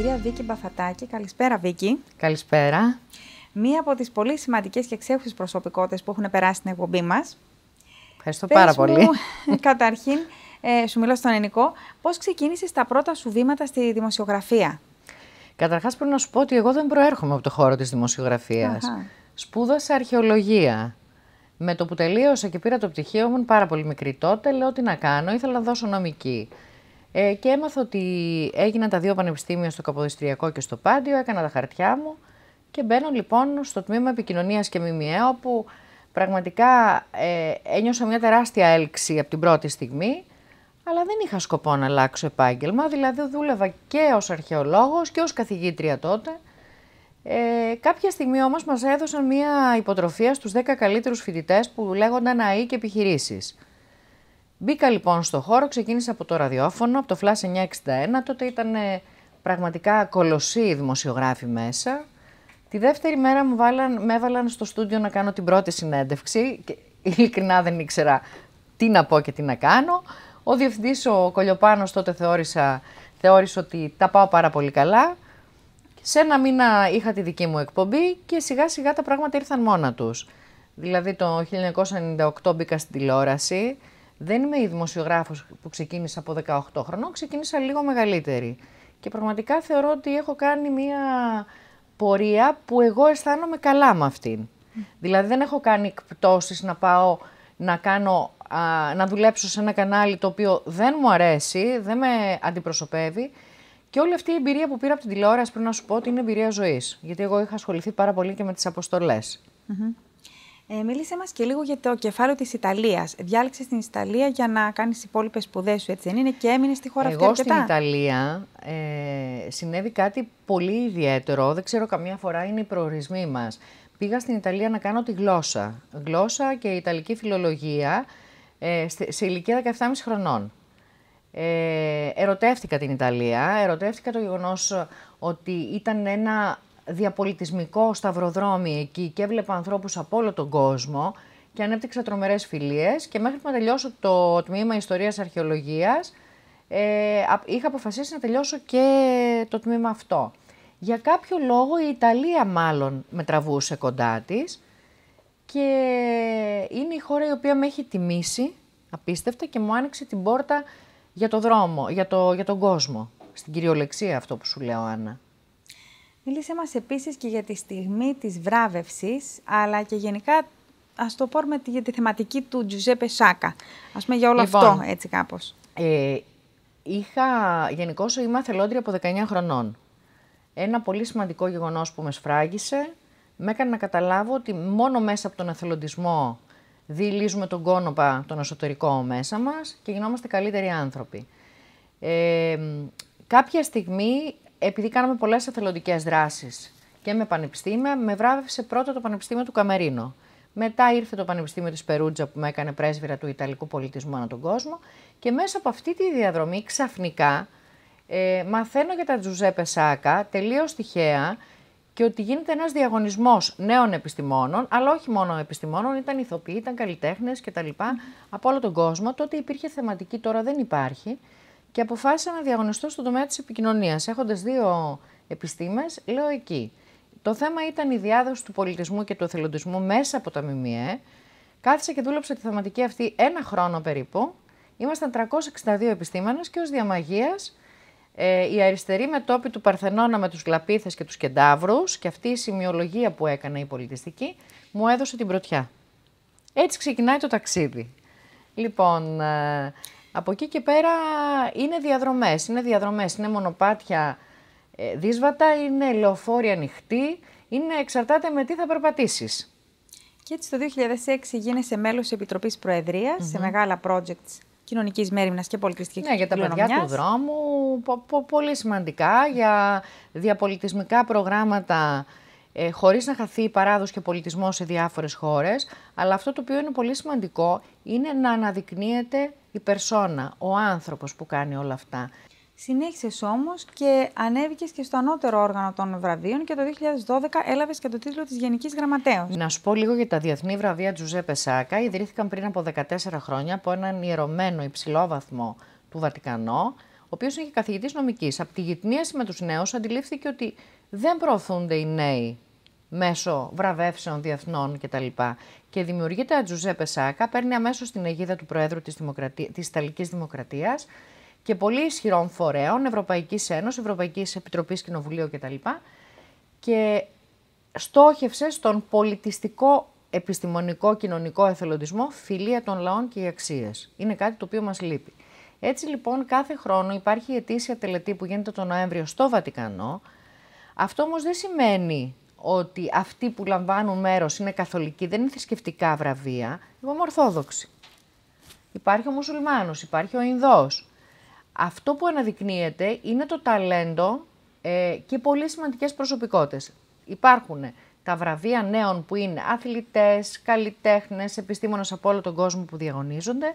κυρία Βίκη Μπαφατάκη. Καλησπέρα, Βίκη. Καλησπέρα. Μία από τις πολύ σημαντικές και εξέχουσες προσωπικότητες που έχουν περάσει στην εκπομπή μας. Ευχαριστώ Πες πάρα πολύ. καταρχήν, ε, σου μιλώ στον ελληνικό. Πώς ξεκίνησες τα πρώτα σου βήματα στη δημοσιογραφία, Καταρχάς, πρέπει να σου πω ότι εγώ δεν προέρχομαι από το χώρο της δημοσιογραφίας. Σπούδασα αρχαιολογία. Με το που τελείωσα και πήρα το πτυχίο μου, πάρα πολύ μικρή τότε, λέω τι να κάνω, ήθελα να δώσω νομική. Ε, και έμαθα ότι έγιναν τα δύο πανεπιστήμια στο Καποδιστριακό και στο Πάντιο, έκανα τα χαρτιά μου και μπαίνω λοιπόν στο τμήμα επικοινωνίας και ΜΜΕ, όπου πραγματικά ε, ένιωσα μια τεράστια έλξη από την πρώτη στιγμή, αλλά δεν είχα σκοπό να αλλάξω επάγγελμα, δηλαδή δούλευα και ως αρχαιολόγος και ως καθηγήτρια τότε. Ε, κάποια στιγμή όμως μας έδωσαν μια υποτροφία στους 10 καλύτερους φοιτητές που λέγονταν ΑΕ και επιχειρήσεις. Μπήκα λοιπόν στο χώρο, ξεκίνησα από το ραδιόφωνο, από το Flash 961, τότε ήταν πραγματικά κολοσσοί οι δημοσιογράφοι μέσα. Τη δεύτερη μέρα μου βάλαν, με έβαλαν στο στούντιο να κάνω την πρώτη συνέντευξη και ειλικρινά δεν ήξερα τι να πω και τι να κάνω. Ο διευθυντής ο Κολιοπάνος τότε θεώρησα, θεώρησε ότι τα πάω πάρα πολύ καλά. Σε ένα μήνα είχα τη δική μου εκπομπή και σιγά σιγά τα πράγματα ήρθαν μόνα τους. Δηλαδή το 1998 μπήκα στην τηλεόραση, δεν είμαι η δημοσιογράφος που ξεκίνησα από 18 χρονών, ξεκίνησα λίγο μεγαλύτερη. Και πραγματικά θεωρώ ότι έχω κάνει μία πορεία που εγώ αισθάνομαι καλά με αυτήν. Δηλαδή δεν έχω κάνει εκπτώσεις να πάω να, κάνω, να δουλέψω σε ένα κανάλι το οποίο δεν μου αρέσει, δεν με αντιπροσωπεύει. Και όλη αυτή η εμπειρία που πήρα από την τηλεόραση, πρέπει να σου πω ότι είναι εμπειρία ζωής. Γιατί εγώ είχα ασχοληθεί πάρα πολύ και με τις αποστολές. Ε, μίλησε μας και λίγο για το κεφάλαιο της Ιταλίας. Διάλεξες την Ιταλία για να κάνεις υπόλοιπες σπουδές σου, έτσι δεν είναι, και έμεινες στη χώρα Εγώ αυτή Εγώ στην Ιταλία ε, συνέβη κάτι πολύ ιδιαίτερο, δεν ξέρω καμιά φορά είναι οι προορισμοί μας. Πήγα στην Ιταλία να κάνω τη γλώσσα, γλώσσα και Ιταλική φιλολογία ε, σε ηλικία 17,5 χρονών. Ε, ερωτεύτηκα την Ιταλία, ερωτεύτηκα το γεγονός ότι ήταν ένα διαπολιτισμικό σταυροδρόμι εκεί και έβλεπα ανθρώπους από όλο τον κόσμο και ανέπτυξα τρομερές φιλίες και μέχρι που να τελειώσω το τμήμα Ιστορίας Αρχαιολογίας ε, είχα αποφασίσει να τελειώσω και το τμήμα αυτό. Για κάποιο λόγο η Ιταλία μάλλον με τραβούσε κοντά της και είναι η χώρα η οποία με έχει τιμήσει απίστευτα και μου άνοιξε την πόρτα για το δρόμο, για, το, για τον κόσμο. Στην κυριολεξία αυτό που σου λέω, Άννα. Μίλησέ μας επίσης και για τη στιγμή της βράβευσης, αλλά και γενικά ας το πούμε για τη θεματική του Τζουζέπε Σάκα. Ας πούμε για όλο λοιπόν, αυτό έτσι κάπως. Ε, είχα, γενικώς είμαι αθελόντρια από 19 χρονών. Ένα πολύ σημαντικό γεγονός που με σφράγισε, με έκανε να καταλάβω ότι μόνο μέσα από τον αθελοντισμό διηλίζουμε τον κόνοπα τον εσωτερικό μέσα μας και γινόμαστε καλύτεροι άνθρωποι. Ε, κάποια στιγμή επειδή κάναμε πολλές εθελοντικές δράσεις και με πανεπιστήμια, με βράβευσε πρώτα το Πανεπιστήμιο του Καμερίνο. Μετά ήρθε το Πανεπιστήμιο της Περούτζα που με έκανε πρέσβυρα του Ιταλικού πολιτισμού ανά τον κόσμο. Και μέσα από αυτή τη διαδρομή ξαφνικά ε, μαθαίνω για τα Τζουζέπε Σάκα τελείως τυχαία και ότι γίνεται ένας διαγωνισμός νέων επιστημόνων, αλλά όχι μόνο επιστημόνων, ήταν ηθοποιοί, ήταν καλλιτέχνες κτλ. Mm. από όλο τον κόσμο. Τότε υπήρχε θεματική, τώρα δεν υπάρχει και αποφάσισα να διαγωνιστώ στον τομέα της επικοινωνίας. Έχοντας δύο επιστήμες, λέω εκεί. Το θέμα ήταν η διάδοση του πολιτισμού και του εθελοντισμού μέσα από τα ΜΜΕ. Κάθισα και δούλεψα τη θεματική αυτή ένα χρόνο περίπου. Ήμασταν 362 επιστήμονες και ως διαμαγείας η ε, αριστερή μετόπη του Παρθενώνα με τους Λαπίθες και τους Κεντάβρους και αυτή η σημειολογία που έκανα η πολιτιστική μου έδωσε την πρωτιά. Έτσι ξεκινάει το ταξίδι. Λοιπόν, ε, από εκεί και πέρα είναι διαδρομές, είναι διαδρομές, είναι μονοπάτια ε, δύσβατα, είναι λεωφόρια ανοιχτή, είναι εξαρτάται με τι θα περπατήσεις. Και έτσι το 2006 γίνεσαι μέλος της Επιτροπής Προεδρίας σε μεγάλα projects κοινωνικής μέρημνας και πολιτιστικής Ναι, για τα παιδιά του δρόμου, πολύ σημαντικά, για διαπολιτισμικά προγράμματα ε, χωρίς να χαθεί η παράδοση και πολιτισμός σε διάφορες χώρες, αλλά αυτό το οποίο είναι πολύ σημαντικό είναι να αναδεικνύεται η περσόνα, ο άνθρωπος που κάνει όλα αυτά. Συνέχισες όμως και ανέβηκες και στο ανώτερο όργανο των βραβείων και το 2012 έλαβες και το τίτλο της Γενικής Γραμματέα. Να σου πω λίγο για τα διεθνή βραβεία Τζουζέπε Σάκα. Ιδρύθηκαν πριν από 14 χρόνια από έναν ιερωμένο υψηλό βαθμό του Βατικανό ο οποίος είναι και καθηγητής νομικής. Από τη γυπνίαση με τους νέους, αντιλήφθηκε ότι δεν προωθούνται οι νέοι μέσω βραβεύσεων διεθνών κτλ. Και δημιουργείται ο Τζουζέπε Σάκα, παίρνει αμέσως την αιγίδα του Προέδρου της Δημοκρατία, Ιταλικής Δημοκρατίας και πολύ ισχυρών φορέων, Ευρωπαϊκής Ένωσης, Ευρωπαϊκής Επιτροπής Κοινοβουλίου κτλ. Και στόχευσε στον πολιτιστικό, επιστημονικό, κοινωνικό εθελοντισμό, φιλία των λαών και οι αξίες. Είναι κάτι το οποίο μας λείπει. Έτσι λοιπόν κάθε χρόνο υπάρχει η ετήσια τελετή που γίνεται τον Νοέμβριο στο Βατικανό. Αυτό όμως δεν σημαίνει ότι αυτοί που λαμβάνουν μέρος είναι καθολικοί, δεν είναι θρησκευτικά βραβεία. Εγώ είμαι ορθόδοξη. Υπάρχει ο μουσουλμάνος, υπάρχει ο Ινδός. Αυτό που αναδεικνύεται είναι το ταλέντο ε, και πολύ σημαντικές προσωπικότητες. Υπάρχουν τα βραβεία νέων που είναι αθλητές, καλλιτέχνες, επιστήμονες από όλο τον κόσμο που διαγωνίζονται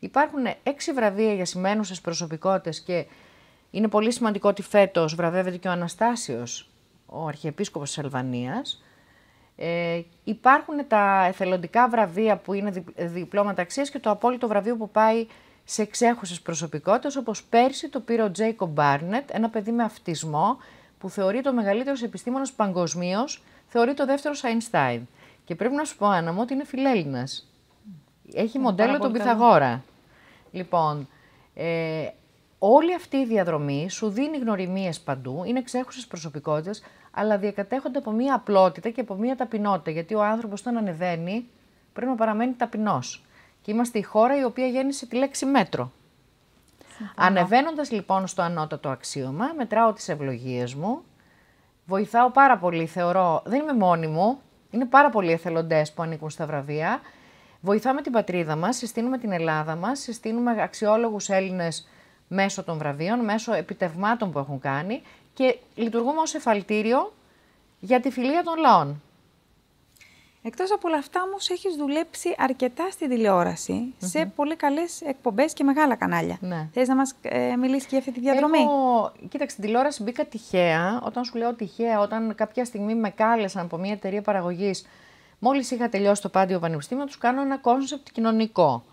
Υπάρχουν έξι βραβεία για σημαίνουσες προσωπικότητες και είναι πολύ σημαντικό ότι φέτος βραβεύεται και ο Αναστάσιος, ο Αρχιεπίσκοπος της Αλβανίας. Ε, υπάρχουν τα εθελοντικά βραβεία που είναι διπλώματα αξίας και το απόλυτο βραβείο που πάει σε εξέχουσες προσωπικότητες, όπως πέρσι το πήρε ο Τζέικο Μπάρνετ, ένα παιδί με αυτισμό που θεωρεί το μεγαλύτερος επιστήμονας παγκοσμίως, θεωρεί το δεύτερος Αϊνστάιν. Και πρέπει να σου πω, Άννα μου, ότι είναι φιλέλληνας. Έχει μοντέλο τον Πυθαγόρα. Λοιπόν, ε, όλη αυτή η διαδρομή σου δίνει γνωριμίες παντού, είναι ξέχουσες προσωπικότητες, αλλά διακατέχονται από μία απλότητα και από μία ταπεινότητα, γιατί ο άνθρωπος όταν ανεβαίνει πρέπει να παραμένει ταπεινός. Και είμαστε η χώρα η οποία γέννησε τη λέξη μέτρο. Ανεβαίνοντας λοιπόν στο ανώτατο αξίωμα, μετράω τις ευλογίες μου. Βοηθάω πάρα πολύ, θεωρώ. Δεν είμαι μόνη μου. Είναι πάρα πολλοί εθελοντές που ανήκουν στα βραβεία. Βοηθάμε την πατρίδα μας, συστήνουμε την Ελλάδα μας, συστήνουμε αξιόλογους Έλληνες μέσω των βραβείων, μέσω επιτευμάτων που έχουν κάνει και λειτουργούμε ως εφαλτήριο για τη φιλία των λαών. Εκτός από όλα αυτά όμως έχεις δουλέψει αρκετά στη τηλεόραση σε πολύ καλές εκπομπές και μεγάλα κανάλια. Ναι. Θες να μας ε, μιλήσεις και για αυτή τη διαδρομή. Έχω... Κοίταξε, στην τηλεόραση μπήκα τυχαία. Όταν σου λέω τυχαία, όταν κάποια στιγμή με κάλεσαν από μια εταιρεία παραγωγής. Μόλις είχα τελειώσει το πάντιο πανεπιστήμιο, τους κάνω ένα κόνσεπτ κοινωνικό.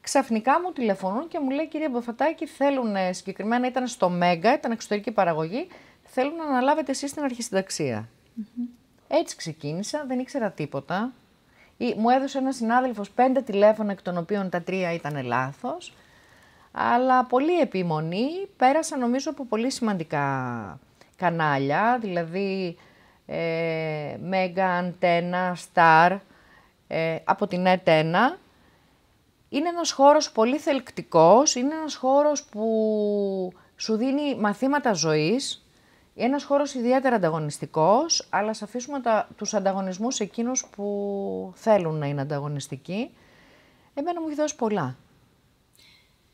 Ξαφνικά μου τηλεφωνούν και μου λέει: Κυρία Μποφατάκη, θέλουν ε, συγκεκριμένα, ήταν στο Μέγκα, ήταν εξωτερική παραγωγή, θέλουν να αναλάβετε εσείς την αρχισυνταξια Έτσι ξεκίνησα, δεν ήξερα τίποτα. μου έδωσε ένας συνάδελφος πέντε τηλέφωνα, εκ των οποίων τα τρία ήταν λάθος. Αλλά πολύ επιμονή, πέρασα νομίζω από πολύ σημαντικά κανάλια, δηλαδή ε, Μέγα Αντένα, Σταρ, ε, από την ΕΤΕΝΑ. Είναι ένας χώρος πολύ θελκτικός, είναι ένας χώρος που σου δίνει μαθήματα ζωής, ένας χώρος ιδιαίτερα ανταγωνιστικός, αλλά ας αφήσουμε τα, τους ανταγωνισμούς εκείνους που θέλουν να είναι ανταγωνιστικοί. Εμένα μου έχει δώσει πολλά.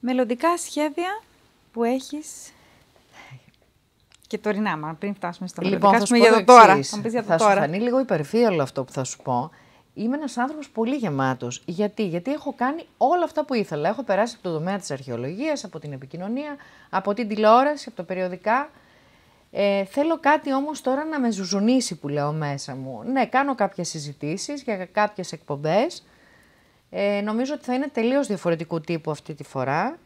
Μελλοντικά σχέδια που έχεις και τωρινά, μα πριν φτάσουμε στα λοιπόν, μελλοντικά. Λοιπόν, θα για το τώρα. Θα, το θα σου φανεί λίγο υπερφύαλο όλο αυτό που θα σου πω. Είμαι ένας άνθρωπος πολύ γεμάτος. Γιατί? Γιατί έχω κάνει όλα αυτά που ήθελα. Έχω περάσει από το τομέα της αρχαιολογίας, από την επικοινωνία, από την τηλεόραση, από τα περιοδικά. Ε, θέλω κάτι όμως τώρα να με ζουζουνίσει που λέω μέσα μου. Ναι, κάνω κάποιες συζητήσεις για κάποιες εκπομπές. Ε, νομίζω ότι θα είναι τελείως διαφορετικού τύπου αυτή τη φορά.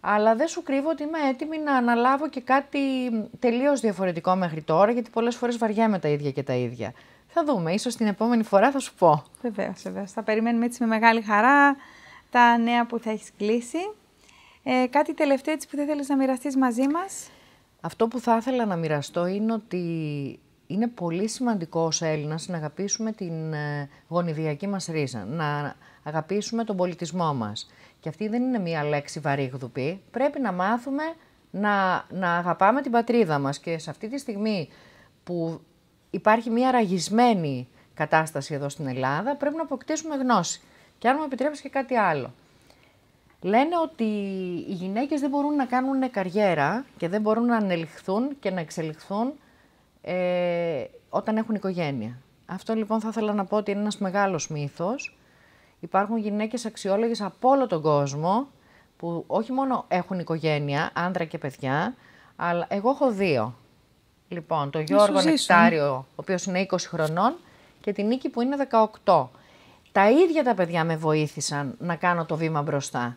Αλλά δεν σου κρύβω ότι είμαι έτοιμη να αναλάβω και κάτι τελείως διαφορετικό μέχρι τώρα, γιατί πολλές φορές βαριάμαι τα ίδια και τα ίδια. Θα δούμε. ίσως την επόμενη φορά θα σου πω. Βεβαίως, βεβαίως. Θα περιμένουμε έτσι με μεγάλη χαρά τα νέα που θα έχεις κλείσει. Ε, κάτι τελευταίο έτσι που θα θέλει να μοιραστείς μαζί μας. Αυτό που θα ήθελα να μοιραστώ είναι ότι είναι πολύ σημαντικό ως Έλληνας να αγαπήσουμε την ε, γονιδιακή μας ρίζα. Να αγαπήσουμε τον πολιτισμό μας. Και αυτή δεν είναι μία λέξη βαρύγδουπη. Πρέπει να μάθουμε να, να αγαπάμε την πατρίδα μας. Και σε αυτή τη στιγμή που υπάρχει μία ραγισμένη κατάσταση εδώ στην Ελλάδα, πρέπει να αποκτήσουμε γνώση. Και αν μου επιτρέψει και κάτι άλλο. Λένε ότι οι γυναίκες δεν μπορούν να κάνουν καριέρα και δεν μπορούν να ανελιχθούν και να εξελιχθούν ε, όταν έχουν οικογένεια. Αυτό λοιπόν θα ήθελα να πω ότι είναι ένας μεγάλος μύθος Υπάρχουν γυναίκες αξιόλογες από όλο τον κόσμο που όχι μόνο έχουν οικογένεια, άντρα και παιδιά, αλλά εγώ έχω δύο. Λοιπόν, το Γιώργο Νεκτάριο, ο οποίος είναι 20 χρονών και την Νίκη που είναι 18. Τα ίδια τα παιδιά με βοήθησαν να κάνω το βήμα μπροστά.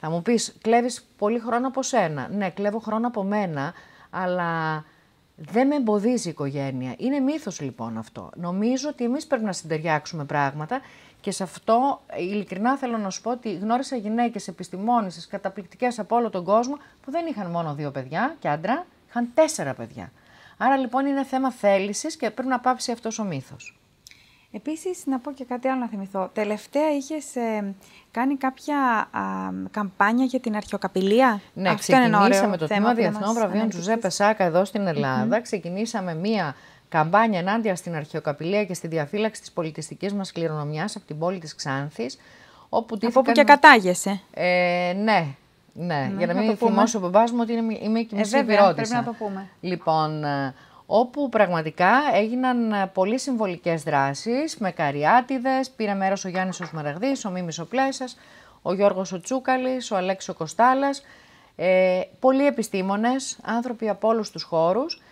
Θα μου πεις, κλέβεις πολύ χρόνο από σένα. Ναι, κλέβω χρόνο από μένα, αλλά δεν με εμποδίζει η οικογένεια. Είναι μύθος λοιπόν αυτό. Νομίζω ότι εμείς πρέπει να συντεριάξουμε πράγματα και σε αυτό ειλικρινά θέλω να σου πω ότι γνώρισα γυναίκες επιστημόνισσες καταπληκτικές από όλο τον κόσμο που δεν είχαν μόνο δύο παιδιά και άντρα, είχαν τέσσερα παιδιά. Άρα λοιπόν είναι θέμα θέλησης και πρέπει να πάψει αυτός ο μύθος. Επίσης, να πω και κάτι άλλο να θυμηθώ. Τελευταία είχες ε, κάνει κάποια καμπάνια για την αρχαιοκαπηλεία. Ναι, Αυτό ξεκινήσαμε το θέμα Διεθνών Βραβείων Τζουζέπε Σάκα εδώ στην ελλαδα Ξεκινήσαμε μία καμπάνια ενάντια στην αρχαιοκαπηλεία και στη διαφύλαξη της πολιτιστικής μας κληρονομιάς, από την πόλη της Ξάνθης. Όπου από που και κατάγεσαι. Ε, ναι, ναι, για να, να μην θυμώσω ο μπαμπάς μου ότι είμαι, είμαι και ε, μισή ε, βέβαια, πρέπει να το πούμε. Λοιπόν, ε, όπου πραγματικά έγιναν ε, πολύ συμβολικές δράσεις με καριάτιδες, πήρε μέρος ο Γιάννης ο ο Μίμης ο Πλέσας, ο Γιώργος ο Τσούκαλης, ο Αλέξης ο Κοστάλας, ε, πολλοί επιστήμονες, άνθρωποι από όλους τους χώρους,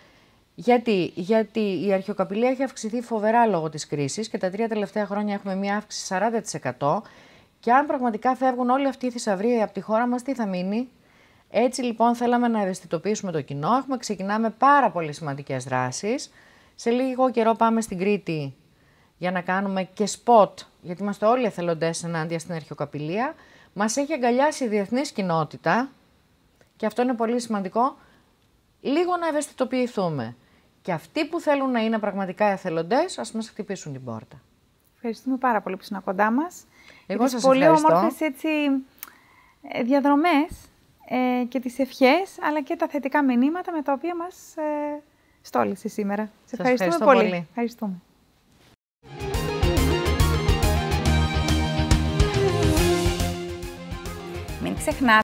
γιατί, γιατί η αρχαιοκαπηλεία έχει αυξηθεί φοβερά λόγω της κρίσης και τα τρία τελευταία χρόνια έχουμε μία αύξηση 40%. Και αν πραγματικά φεύγουν όλοι αυτοί οι θησαυροί από τη χώρα μας, τι θα μείνει, έτσι λοιπόν θέλαμε να ευαισθητοποιήσουμε το κοινό. Έχουμε ξεκινάμε πάρα πολύ σημαντικές δράσεις. Σε λίγο καιρό πάμε στην Κρήτη για να κάνουμε και σποτ, γιατί είμαστε όλοι εθελοντές ενάντια στην αρχαιοκαπηλεία. Μας έχει αγκαλιάσει η διεθνής κοινότητα και αυτό είναι πολύ σημαντικό, λίγο να ευαισθητοποιηθούμε. Και αυτοί που θέλουν να είναι πραγματικά εθελοντές, ας μας χτυπήσουν την πόρτα. Ευχαριστούμε πάρα πολύ που ήσουν κοντά μας. Εγώ σας πολύ ευχαριστώ. πολύ έτσι ε, ε, και τις ευχές, αλλά και τα θετικά μηνύματα με τα οποία μας ε, στόλισε σήμερα. Σας ευχαριστούμε πολύ. πολύ. Ευχαριστούμε. Μην ξεχνάτε